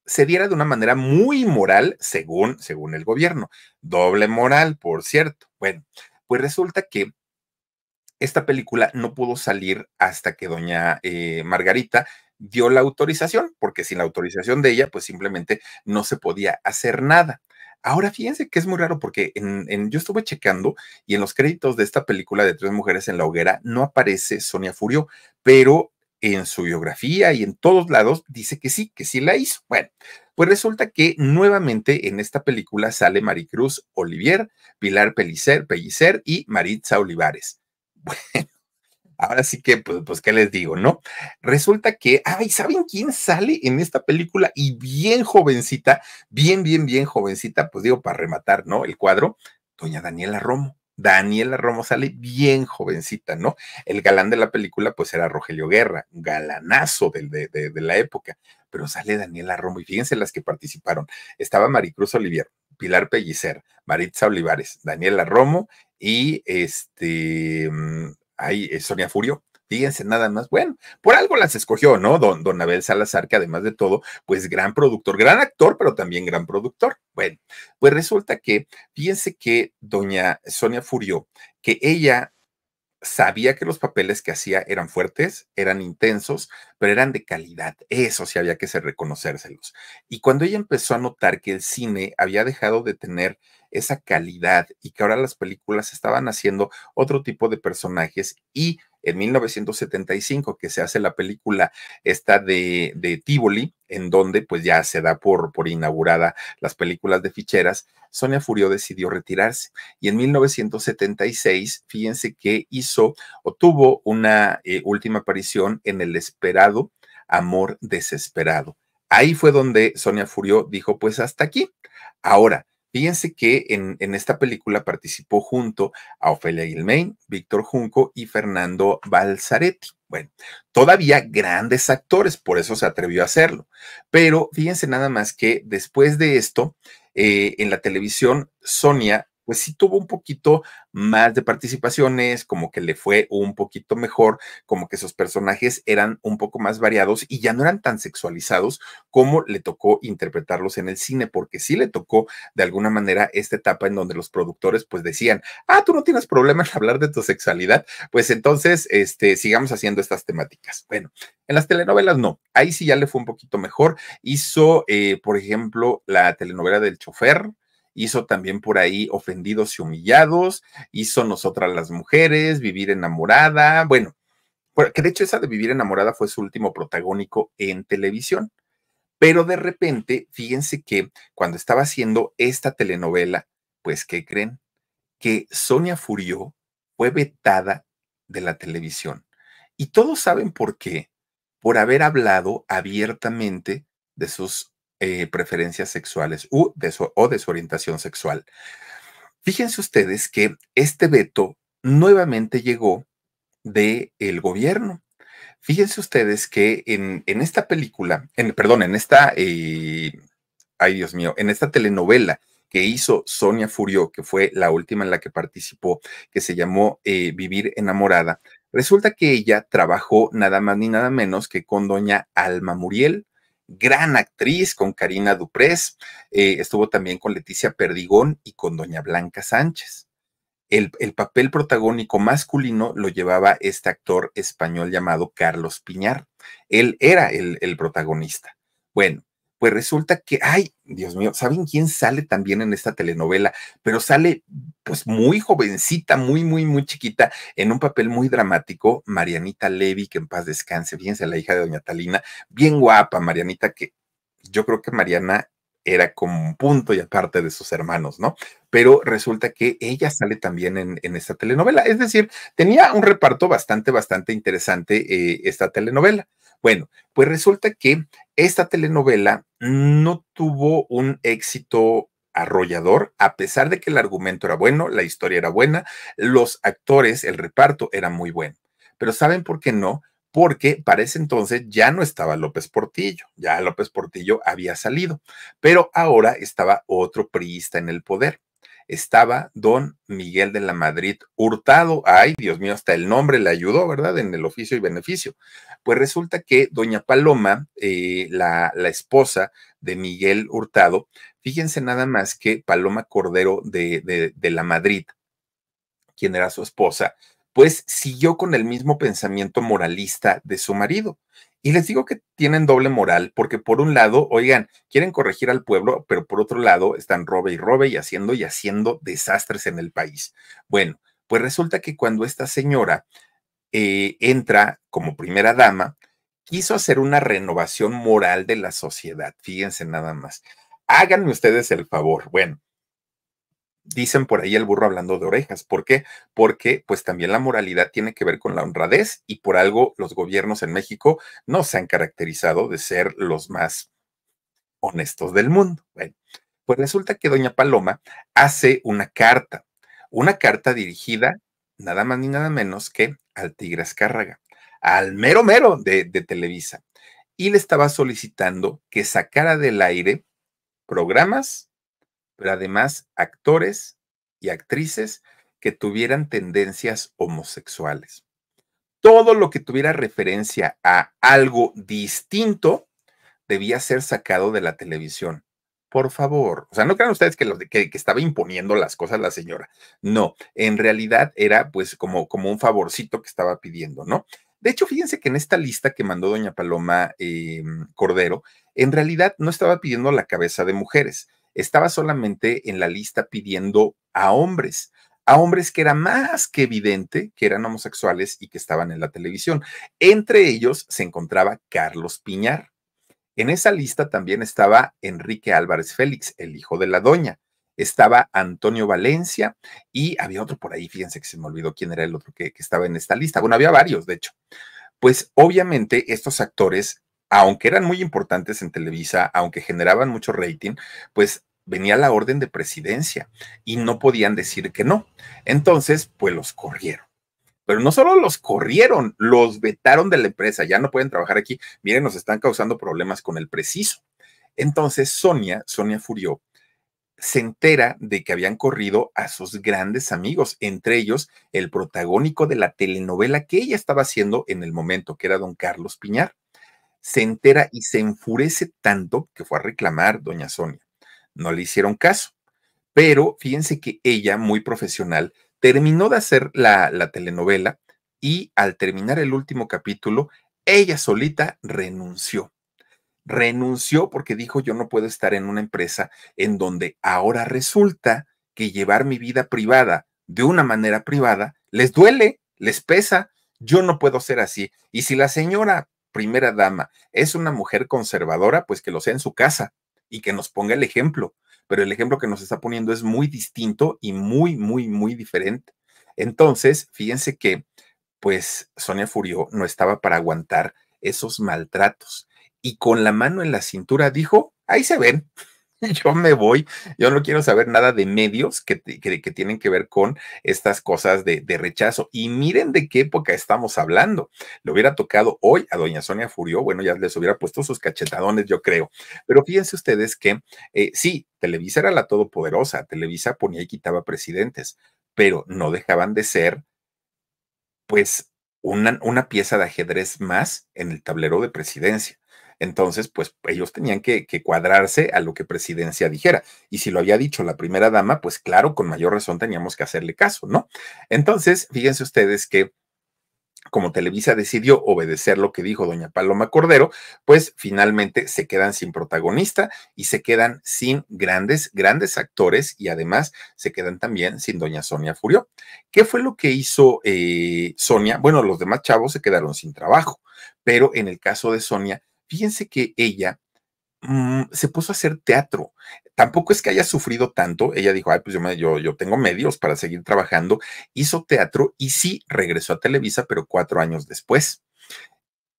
se diera de una manera muy moral según, según el gobierno. Doble moral, por cierto. Bueno, pues resulta que esta película no pudo salir hasta que doña eh, Margarita dio la autorización, porque sin la autorización de ella, pues simplemente no se podía hacer nada. Ahora fíjense que es muy raro porque en, yo estuve checando y en los créditos de esta película de Tres Mujeres en la Hoguera no aparece Sonia Furio, pero en su biografía y en todos lados dice que sí, que sí la hizo. Bueno, pues resulta que nuevamente en esta película sale Maricruz Olivier, Pilar Pellicer, Pellicer y Maritza Olivares. Bueno, ahora sí que, pues, pues, ¿qué les digo, no? Resulta que, ay, ¿saben quién sale en esta película? Y bien jovencita, bien, bien, bien jovencita, pues digo, para rematar, ¿no? El cuadro, doña Daniela Romo. Daniela Romo sale bien jovencita, ¿no? El galán de la película, pues era Rogelio Guerra, galanazo de, de, la época, pero sale Daniela Romo y fíjense las que participaron. Estaba Maricruz Olivier, Pilar Pellicer, Maritza Olivares, Daniela Romo y este, hay mm, eh, Sonia Furio, Fíjense nada más, bueno, por algo las escogió, ¿no? Don, don Abel Salazar, que además de todo, pues gran productor, gran actor, pero también gran productor. Bueno, pues resulta que, fíjense que doña Sonia Furió, que ella sabía que los papeles que hacía eran fuertes, eran intensos, pero eran de calidad. Eso sí había que reconocérselos. Y cuando ella empezó a notar que el cine había dejado de tener esa calidad y que ahora las películas estaban haciendo otro tipo de personajes y en 1975 que se hace la película esta de, de Tivoli, en donde pues ya se da por, por inaugurada las películas de ficheras, Sonia Furio decidió retirarse. Y en 1976, fíjense que hizo o tuvo una eh, última aparición en El Esperado, Amor Desesperado. Ahí fue donde Sonia Furio dijo, pues hasta aquí. Ahora, Fíjense que en, esta película participó junto a Ofelia Gilmain, Víctor Junco y Fernando Balzaretti. Bueno, todavía grandes actores, por eso se atrevió a hacerlo. Pero fíjense nada más que después de esto, eh, en la televisión, Sonia pues sí tuvo un poquito más de participaciones, como que le fue un poquito mejor, como que esos personajes eran un poco más variados y ya no eran tan sexualizados como le tocó interpretarlos en el cine, porque sí le tocó de alguna manera esta etapa en donde los productores pues decían, ah, tú no tienes problema en hablar de tu sexualidad, pues entonces, este, sigamos haciendo estas temáticas. Bueno, en las telenovelas no, ahí sí ya le fue un poquito mejor. Hizo, eh, por ejemplo, la telenovela del chofer, hizo también por ahí Ofendidos y Humillados, hizo Nosotras las Mujeres, Vivir Enamorada, bueno, que de hecho esa de Vivir Enamorada fue su último protagónico en televisión. Pero de repente, fíjense que cuando estaba haciendo esta telenovela, pues, ¿qué creen? Que Sonia Furió fue vetada de la televisión. Y todos saben por qué, por haber hablado abiertamente de sus eh, preferencias sexuales o de orientación sexual. Fíjense ustedes que este veto nuevamente llegó del el gobierno. Fíjense ustedes que en, en esta película, en, perdón, en esta, eh, ay Dios mío, en esta telenovela que hizo Sonia Furió, que fue la última en la que participó, que se llamó eh, Vivir enamorada, resulta que ella trabajó nada más ni nada menos que con doña Alma Muriel, gran actriz con Karina Duprés, eh, estuvo también con Leticia Perdigón y con Doña Blanca Sánchez. El, papel protagónico masculino lo llevaba este actor español llamado Carlos Piñar. Él era el, el protagonista. Bueno, pues resulta que, ay, Dios mío, ¿saben quién sale también en esta telenovela? Pero sale pues muy jovencita, muy, muy, muy chiquita, en un papel muy dramático, Marianita Levy, que en paz descanse, fíjense, la hija de doña Talina, bien guapa, Marianita, que yo creo que Mariana era como un punto y aparte de sus hermanos, ¿no? Pero resulta que ella sale también en, esta telenovela, es decir, tenía un reparto bastante, bastante interesante eh, esta telenovela. Bueno, pues resulta que esta telenovela no tuvo un éxito arrollador, a pesar de que el argumento era bueno, la historia era buena, los actores, el reparto era muy bueno. Pero ¿saben por qué no? Porque para ese entonces ya no estaba López Portillo, ya López Portillo había salido, pero ahora estaba otro priista en el poder estaba don Miguel de la Madrid Hurtado. Ay, Dios mío, hasta el nombre le ayudó, ¿verdad? En el oficio y beneficio. Pues resulta que doña Paloma, eh, la, la, esposa de Miguel Hurtado, fíjense nada más que Paloma Cordero de, de, de la Madrid, quien era su esposa, pues siguió con el mismo pensamiento moralista de su marido y les digo que tienen doble moral, porque por un lado, oigan, quieren corregir al pueblo, pero por otro lado están robe y robe y haciendo y haciendo desastres en el país. Bueno, pues resulta que cuando esta señora eh, entra como primera dama, quiso hacer una renovación moral de la sociedad. Fíjense nada más. Háganme ustedes el favor. Bueno, dicen por ahí el burro hablando de orejas. ¿Por qué? Porque pues también la moralidad tiene que ver con la honradez y por algo los gobiernos en México no se han caracterizado de ser los más honestos del mundo. Bueno, pues resulta que doña Paloma hace una carta, una carta dirigida nada más ni nada menos que al Tigre Azcárraga, al mero mero de Televisa, y le estaba solicitando que sacara del aire programas pero además actores y actrices que tuvieran tendencias homosexuales. Todo lo que tuviera referencia a algo distinto debía ser sacado de la televisión. Por favor, o sea, no crean ustedes que, que, estaba imponiendo las cosas la señora. No, en realidad era pues como, como un favorcito que estaba pidiendo, ¿no? De hecho, fíjense que en esta lista que mandó doña Paloma em, Cordero, en realidad no estaba pidiendo la cabeza de mujeres, estaba solamente en la lista pidiendo a hombres, a hombres que era más que evidente que eran homosexuales y que estaban en la televisión. Entre ellos se encontraba Carlos Piñar. En esa lista también estaba Enrique Álvarez Félix, el hijo de la doña. Estaba Antonio Valencia y había otro por ahí, fíjense que se me olvidó quién era el otro que, estaba en esta lista. Bueno, había varios, de hecho. Pues obviamente estos actores aunque eran muy importantes en Televisa, aunque generaban mucho rating, pues venía la orden de presidencia y no podían decir que no. Entonces, pues los corrieron. Pero no solo los corrieron, los vetaron de la empresa, ya no pueden trabajar aquí. Miren, nos están causando problemas con el preciso. Entonces, Sonia, Sonia Furió, se entera de que habían corrido a sus grandes amigos, entre ellos el protagónico de la telenovela que ella estaba haciendo en el momento, que era don Carlos Piñar se entera y se enfurece tanto que fue a reclamar doña Sonia. No le hicieron caso, pero fíjense que ella, muy profesional, terminó de hacer la, la telenovela y al terminar el último capítulo, ella solita renunció. Renunció porque dijo, yo no puedo estar en una empresa en donde ahora resulta que llevar mi vida privada de una manera privada les duele, les pesa, yo no puedo ser así. Y si la señora primera dama es una mujer conservadora, pues que lo sea en su casa y que nos ponga el ejemplo. Pero el ejemplo que nos está poniendo es muy distinto y muy, muy, muy diferente. Entonces, fíjense que, pues, Sonia Furió no estaba para aguantar esos maltratos y con la mano en la cintura dijo, ahí se ven. yo me voy, yo no quiero saber nada de medios que, tienen que ver con estas cosas de, de, rechazo. Y miren de qué época estamos hablando. Le hubiera tocado hoy a doña Sonia Furió, bueno, ya les hubiera puesto sus cachetadones, yo creo. Pero fíjense ustedes que eh, sí, Televisa era la todopoderosa, Televisa ponía y quitaba presidentes, pero no dejaban de ser, pues, una pieza de ajedrez más en el tablero de presidencia. Entonces, pues ellos tenían que, cuadrarse a lo que presidencia dijera. Y si lo había dicho la primera dama, pues claro, con mayor razón teníamos que hacerle caso, ¿no? Entonces, fíjense ustedes que como Televisa decidió obedecer lo que dijo doña Paloma Cordero, pues finalmente se quedan sin protagonista y se quedan sin grandes, grandes actores y además se quedan también sin doña Sonia Furió. ¿Qué fue lo que hizo eh, Sonia? Bueno, los demás chavos se quedaron sin trabajo, pero en el caso de Sonia, Fíjense que ella mm, se puso a hacer teatro. Tampoco es que haya sufrido tanto. Ella dijo, ay, pues yo, yo, tengo medios para seguir trabajando. Hizo teatro y sí regresó a Televisa, pero cuatro años después.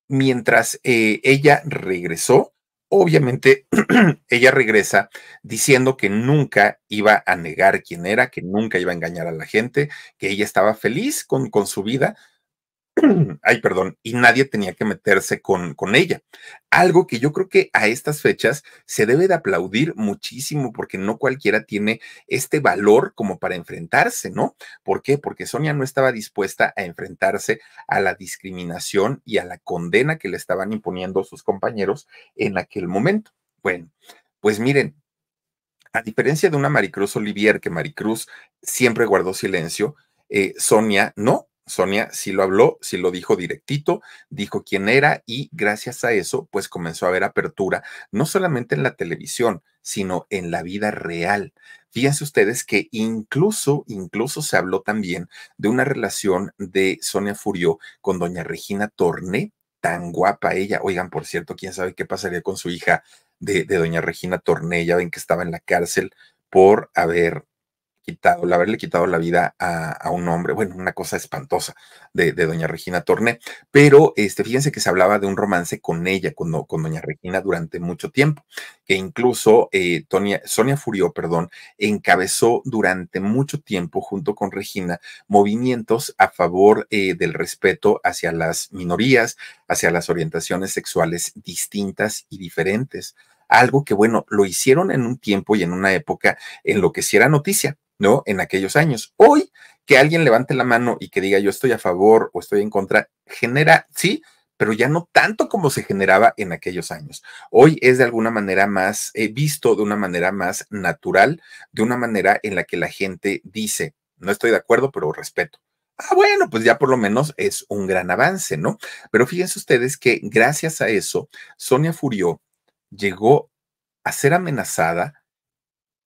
Mientras eh, ella regresó, obviamente ella regresa diciendo que nunca iba a negar quién era, que nunca iba a engañar a la gente, que ella estaba feliz con, con su vida, ay, perdón, y nadie tenía que meterse con, con ella. Algo que yo creo que a estas fechas se debe de aplaudir muchísimo porque no cualquiera tiene este valor como para enfrentarse, ¿no? ¿Por qué? Porque Sonia no estaba dispuesta a enfrentarse a la discriminación y a la condena que le estaban imponiendo sus compañeros en aquel momento. Bueno, pues miren, a diferencia de una Maricruz Olivier, que Maricruz siempre guardó silencio, eh, Sonia no, Sonia sí lo habló, sí lo dijo directito, dijo quién era y gracias a eso, pues comenzó a haber apertura, no solamente en la televisión, sino en la vida real. Fíjense ustedes que incluso, incluso se habló también de una relación de Sonia Furió con doña Regina Torné, tan guapa ella. Oigan, por cierto, quién sabe qué pasaría con su hija de, de doña Regina Torné, ya ven que estaba en la cárcel por haber quitado, la haberle quitado la vida a, un hombre, bueno, una cosa espantosa de, doña Regina Torné, pero este, fíjense que se hablaba de un romance con ella, con, doña Regina durante mucho tiempo, que incluso eh, Sonia Furió, perdón, encabezó durante mucho tiempo junto con Regina movimientos a favor eh, del respeto hacia las minorías, hacia las orientaciones sexuales distintas y diferentes algo que, bueno, lo hicieron en un tiempo y en una época en lo que sí era noticia, ¿no? En aquellos años. Hoy, que alguien levante la mano y que diga yo estoy a favor o estoy en contra, genera, sí, pero ya no tanto como se generaba en aquellos años. Hoy es de alguna manera más eh, visto, de una manera más natural, de una manera en la que la gente dice, no estoy de acuerdo, pero respeto. Ah, bueno, pues ya por lo menos es un gran avance, ¿no? Pero fíjense ustedes que gracias a eso, Sonia Furió llegó a ser amenazada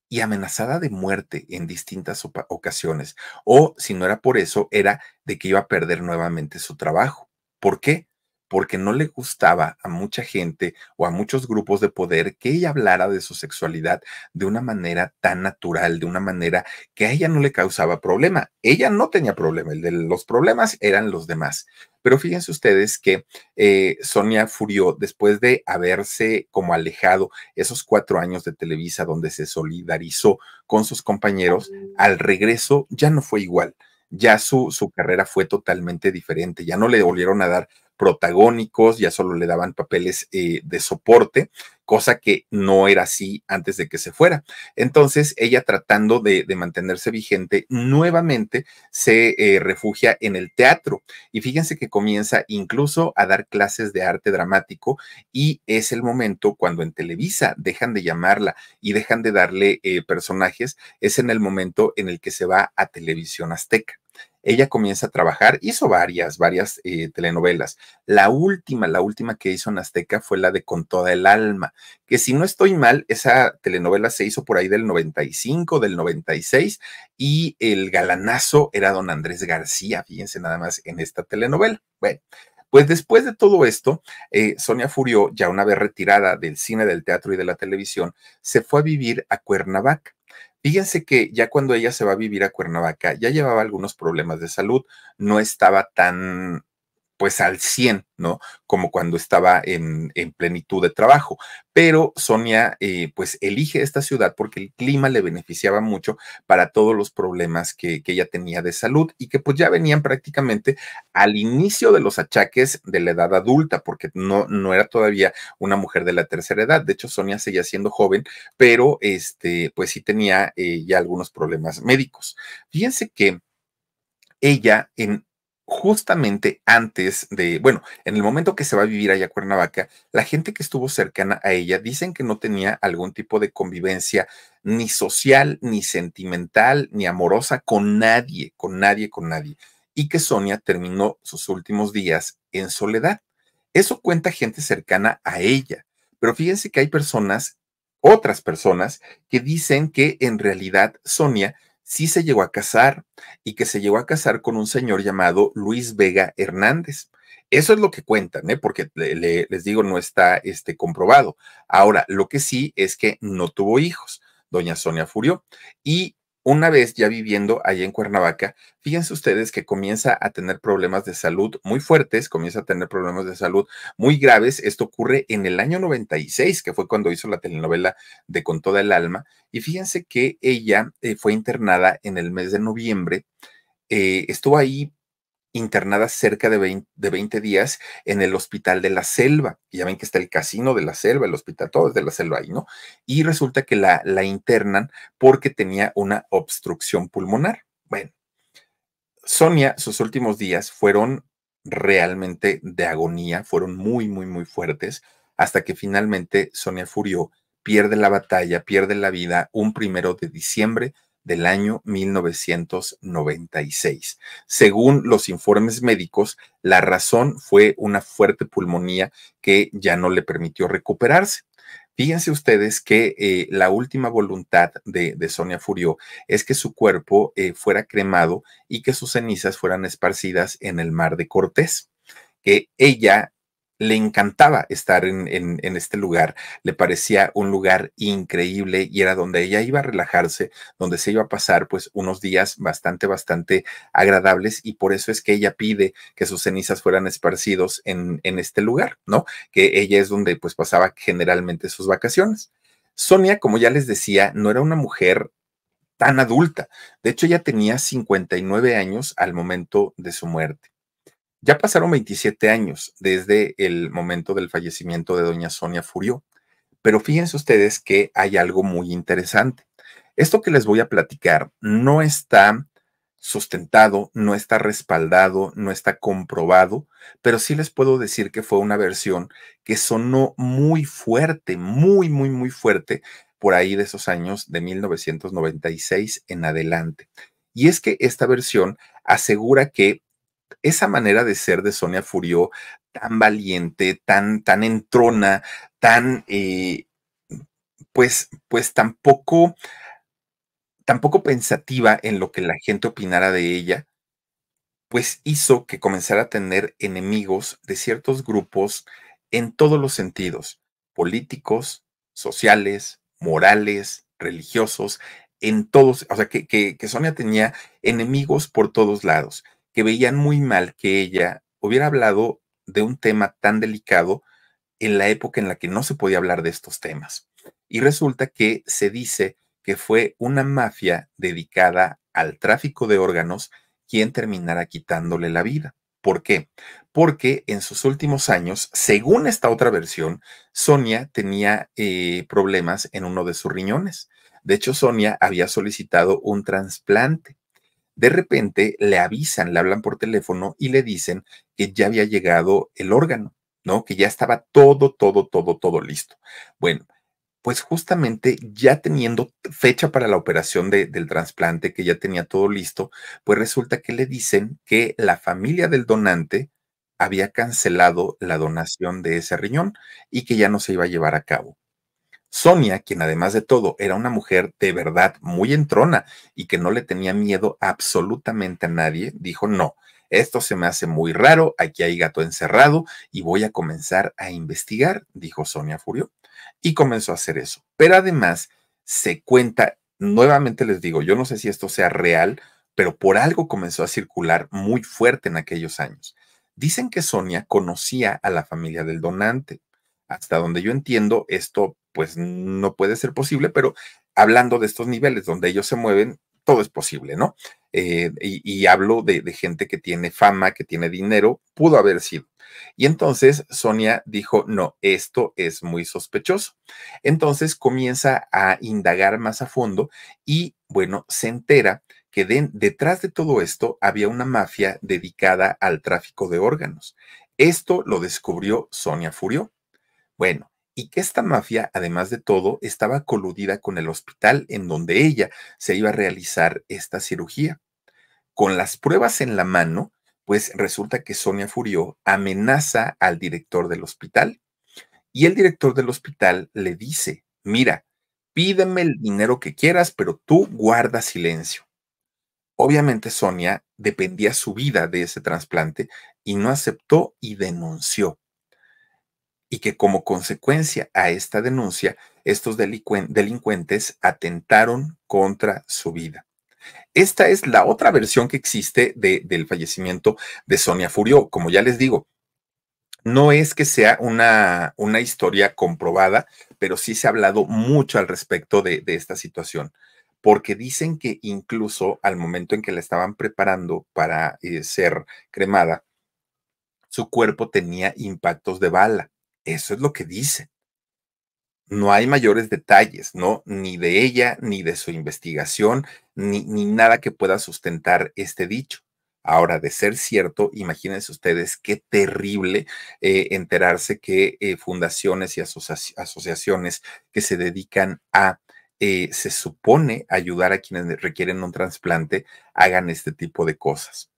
y amenazada de muerte en distintas ocasiones. O si no era por eso, era de que iba a perder nuevamente su trabajo. ¿Por qué? porque no le gustaba a mucha gente o a muchos grupos de poder que ella hablara de su sexualidad de una manera tan natural, de una manera que a ella no le causaba problema. Ella no tenía problema, el de los problemas eran los demás. Pero fíjense ustedes que eh, Sonia Furió, después de haberse como alejado esos cuatro años de Televisa, donde se solidarizó con sus compañeros, al regreso ya no fue igual. Ya su, su carrera fue totalmente diferente, ya no le volvieron a dar protagónicos, ya solo le daban papeles eh, de soporte, cosa que no era así antes de que se fuera. Entonces, ella tratando de, mantenerse vigente, nuevamente se eh, refugia en el teatro. Y fíjense que comienza incluso a dar clases de arte dramático y es el momento cuando en Televisa dejan de llamarla y dejan de darle eh, personajes, es en el momento en el que se va a Televisión Azteca ella comienza a trabajar, hizo varias, varias eh, telenovelas. La última, la última que hizo en Azteca fue la de Con toda el alma, que si no estoy mal, esa telenovela se hizo por ahí del 95, del 96, y el galanazo era don Andrés García, fíjense nada más en esta telenovela. Bueno. Pues después de todo esto, eh, Sonia Furió, ya una vez retirada del cine, del teatro y de la televisión, se fue a vivir a Cuernavaca. Fíjense que ya cuando ella se va a vivir a Cuernavaca, ya llevaba algunos problemas de salud, no estaba tan pues al 100, ¿no? Como cuando estaba en, plenitud de trabajo. Pero Sonia, eh, pues elige esta ciudad porque el clima le beneficiaba mucho para todos los problemas que, ella tenía de salud y que pues ya venían prácticamente al inicio de los achaques de la edad adulta, porque no, no era todavía una mujer de la tercera edad. De hecho, Sonia seguía siendo joven, pero este, pues sí tenía eh, ya algunos problemas médicos. Fíjense que ella en justamente antes de, bueno, en el momento que se va a vivir allá a Cuernavaca, la gente que estuvo cercana a ella dicen que no tenía algún tipo de convivencia ni social, ni sentimental, ni amorosa con nadie, con nadie, con nadie, y que Sonia terminó sus últimos días en soledad. Eso cuenta gente cercana a ella, pero fíjense que hay personas, otras personas, que dicen que en realidad Sonia sí se llegó a casar y que se llegó a casar con un señor llamado Luis Vega Hernández. Eso es lo que cuentan, ¿eh? porque les digo, no está este, comprobado. Ahora, lo que sí es que no tuvo hijos, doña Sonia Furió, y una vez ya viviendo allá en Cuernavaca, fíjense ustedes que comienza a tener problemas de salud muy fuertes, comienza a tener problemas de salud muy graves. Esto ocurre en el año 96, que fue cuando hizo la telenovela de Con toda el alma. Y fíjense que ella eh, fue internada en el mes de noviembre. Eh, estuvo ahí internada cerca de 20, días en el Hospital de la Selva. Ya ven que está el casino de la Selva, el hospital, todo es de la Selva ahí, ¿no? Y resulta que la, internan porque tenía una obstrucción pulmonar. Bueno, Sonia, sus últimos días fueron realmente de agonía, fueron muy, muy, muy fuertes, hasta que finalmente Sonia furió, pierde la batalla, pierde la vida un primero de diciembre del año 1996. Según los informes médicos, la razón fue una fuerte pulmonía que ya no le permitió recuperarse. Fíjense ustedes que eh, la última voluntad de, Sonia Furió es que su cuerpo eh, fuera cremado y que sus cenizas fueran esparcidas en el mar de Cortés, que ella le encantaba estar en, este lugar, le parecía un lugar increíble y era donde ella iba a relajarse, donde se iba a pasar pues unos días bastante, bastante agradables y por eso es que ella pide que sus cenizas fueran esparcidos en, en este lugar, ¿no? Que ella es donde pues pasaba generalmente sus vacaciones. Sonia, como ya les decía, no era una mujer tan adulta. De hecho, ella tenía 59 años al momento de su muerte. Ya pasaron 27 años desde el momento del fallecimiento de doña Sonia Furió, pero fíjense ustedes que hay algo muy interesante. Esto que les voy a platicar no está sustentado, no está respaldado, no está comprobado, pero sí les puedo decir que fue una versión que sonó muy fuerte, muy, muy, muy fuerte por ahí de esos años de 1996 en adelante. Y es que esta versión asegura que esa manera de ser de Sonia Furió, tan valiente, tan, tan entrona, tan, eh, pues, pues tampoco, tampoco pensativa en lo que la gente opinara de ella, pues hizo que comenzara a tener enemigos de ciertos grupos en todos los sentidos, políticos, sociales, morales, religiosos, en todos, o sea, que Sonia tenía enemigos por todos lados veían muy mal que ella hubiera hablado de un tema tan delicado en la época en la que no se podía hablar de estos temas. Y resulta que se dice que fue una mafia dedicada al tráfico de órganos quien terminara quitándole la vida. ¿Por qué? Porque en sus últimos años, según esta otra versión, Sonia tenía eh, problemas en uno de sus riñones. De hecho, Sonia había solicitado un trasplante de repente le avisan, le hablan por teléfono y le dicen que ya había llegado el órgano, ¿no? Que ya estaba todo, todo, todo, todo listo. Bueno, pues justamente ya teniendo fecha para la operación del trasplante, que ya tenía todo listo, pues resulta que le dicen que la familia del donante había cancelado la donación de ese riñón y que ya no se iba a llevar a cabo. Sonia, quien además de todo era una mujer de verdad muy entrona y que no le tenía miedo absolutamente a nadie, dijo no. Esto se me hace muy raro, aquí hay gato encerrado y voy a comenzar a investigar, dijo Sonia Furio. Y comenzó a hacer eso. Pero además se cuenta, nuevamente les digo, yo no sé si esto sea real, pero por algo comenzó a circular muy fuerte en aquellos años. Dicen que Sonia conocía a la familia del donante. Hasta donde yo entiendo, esto pues no puede ser posible, pero hablando de estos niveles donde ellos se mueven, todo es posible, ¿no? Eh, y, hablo de, gente que tiene fama, que tiene dinero, pudo haber sido. Y entonces Sonia dijo, no, esto es muy sospechoso. Entonces comienza a indagar más a fondo y, bueno, se entera que detrás de todo esto había una mafia dedicada al tráfico de órganos. Esto lo descubrió Sonia Furio. Bueno, y que esta mafia, además de todo, estaba coludida con el hospital en donde ella se iba a realizar esta cirugía. Con las pruebas en la mano, pues resulta que Sonia Furió amenaza al director del hospital y el director del hospital le dice, mira, pídeme el dinero que quieras, pero tú guarda silencio. Obviamente Sonia dependía su vida de ese trasplante y no aceptó y denunció y que como consecuencia a esta denuncia, estos delincuentes atentaron contra su vida. Esta es la otra versión que existe del fallecimiento de Sonia Furio. Como ya les digo, no es que sea una, una historia comprobada, pero sí se ha hablado mucho al respecto de, esta situación, porque dicen que incluso al momento en que la estaban preparando para eh, ser cremada, su cuerpo tenía impactos de bala eso es lo que dice. No hay mayores detalles, ¿no? Ni de ella, ni de su investigación, ni, ni nada que pueda sustentar este dicho. Ahora, de ser cierto, imagínense ustedes qué terrible eh, enterarse que eh, fundaciones y asociaciones que se dedican a, eh, se supone, ayudar a quienes requieren un trasplante, hagan este tipo de cosas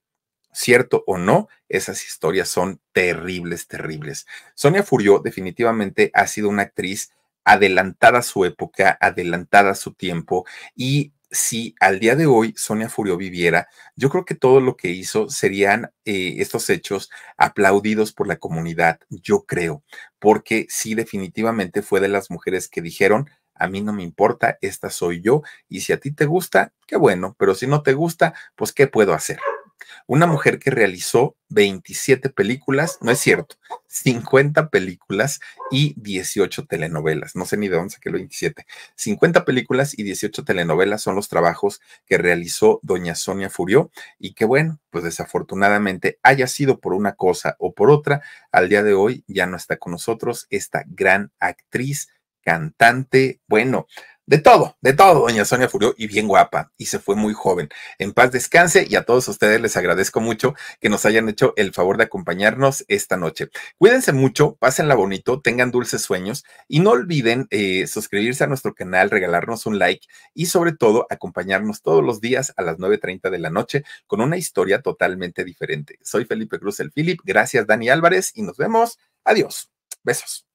cierto o no, esas historias son terribles, terribles. Sonia Furió definitivamente ha sido una actriz adelantada a su época, adelantada a su tiempo y si al día de hoy Sonia Furió viviera, yo creo que todo lo que hizo serían eh, estos hechos aplaudidos por la comunidad, yo creo, porque sí definitivamente fue de las mujeres que dijeron, a mí no me importa, esta soy yo, y si a ti te gusta, qué bueno, pero si no te gusta, pues ¿qué puedo hacer? Una mujer que realizó 27 películas, no es cierto, 50 películas y 18 telenovelas. No sé ni de dónde saqué los 27. 50 películas y 18 telenovelas son los trabajos que realizó doña Sonia Furió y que bueno, pues desafortunadamente haya sido por una cosa o por otra, al día de hoy ya no está con nosotros esta gran actriz, cantante, bueno, de todo, de todo, doña Sonia Furió, y bien guapa, y se fue muy joven. En paz descanse, y a todos ustedes les agradezco mucho que nos hayan hecho el favor de acompañarnos esta noche. Cuídense mucho, pásenla bonito, tengan dulces sueños, y no olviden eh, suscribirse a nuestro canal, regalarnos un like, y sobre todo acompañarnos todos los días a las 9.30 de la noche con una historia totalmente diferente. Soy Felipe Cruz el Philip, gracias Dani Álvarez, y nos vemos. Adiós. Besos.